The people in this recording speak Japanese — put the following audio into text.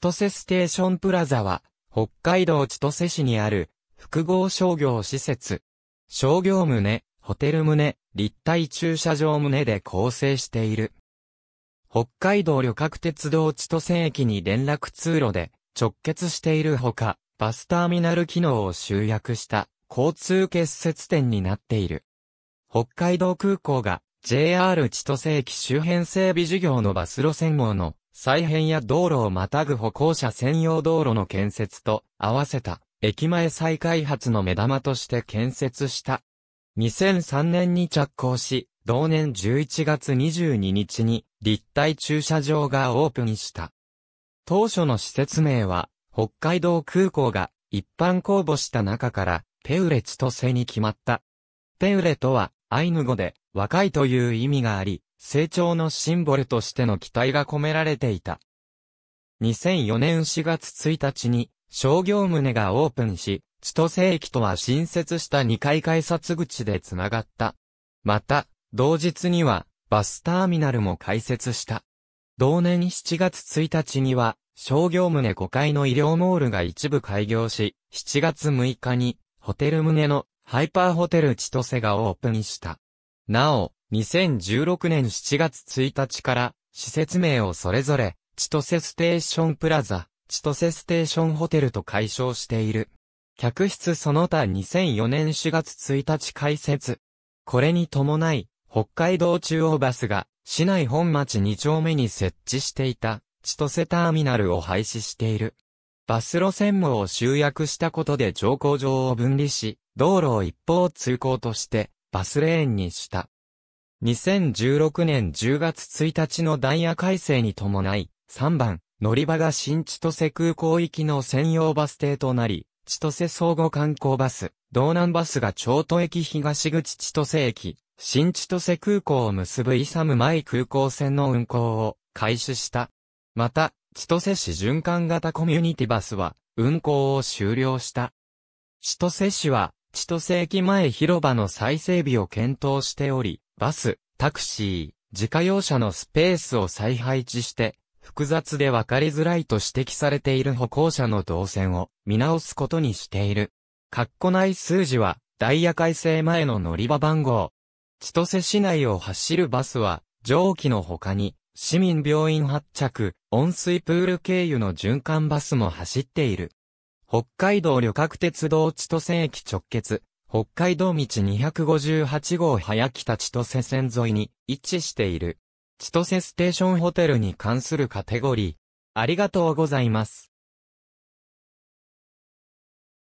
千歳ステーションプラザは、北海道千歳市にある、複合商業施設。商業棟、ホテル棟、立体駐車場棟で構成している。北海道旅客鉄道千歳駅に連絡通路で直結しているほか、バスターミナル機能を集約した交通結節点になっている。北海道空港が JR 千歳駅周辺整備事業のバス路線網の再編や道路をまたぐ歩行者専用道路の建設と合わせた駅前再開発の目玉として建設した。2003年に着工し、同年11月22日に立体駐車場がオープンした。当初の施設名は北海道空港が一般公募した中からペウレ千歳に決まった。ペウレとはアイヌ語で若いという意味があり、成長のシンボルとしての期待が込められていた。2004年4月1日に商業棟がオープンし、千歳駅とは新設した2階改札口でつながった。また、同日にはバスターミナルも開設した。同年7月1日には商業棟5階の医療モールが一部開業し、7月6日にホテル棟のハイパーホテル千歳がオープンした。なお、2016年7月1日から、施設名をそれぞれ、千歳ステーションプラザ、千歳ステーションホテルと解消している。客室その他2004年4月1日開設。これに伴い、北海道中央バスが、市内本町2丁目に設置していた、千歳ターミナルを廃止している。バス路線網を集約したことで乗降場を分離し、道路を一方通行としてバスレーンにした。2016年10月1日のダイヤ改正に伴い、3番、乗り場が新千歳空港行きの専用バス停となり、千歳相互観光バス、道南バスが京都駅東口千歳駅、新千歳空港を結ぶイサムマイ空港線の運行を開始した。また、千歳市循環型コミュニティバスは運行を終了した。千歳市は千歳駅前広場の再整備を検討しており、バス、タクシー、自家用車のスペースを再配置して、複雑で分かりづらいと指摘されている歩行者の動線を見直すことにしている。括弧内数字は、ダイヤ改正前の乗り場番号。千歳市内を走るバスは、蒸気の他に、市民病院発着、温水プール経由の循環バスも走っている。北海道旅客鉄道千歳駅直結、北海道道258号早北千歳線沿いに位置している。千歳ステーションホテルに関するカテゴリー。ありがとうございます。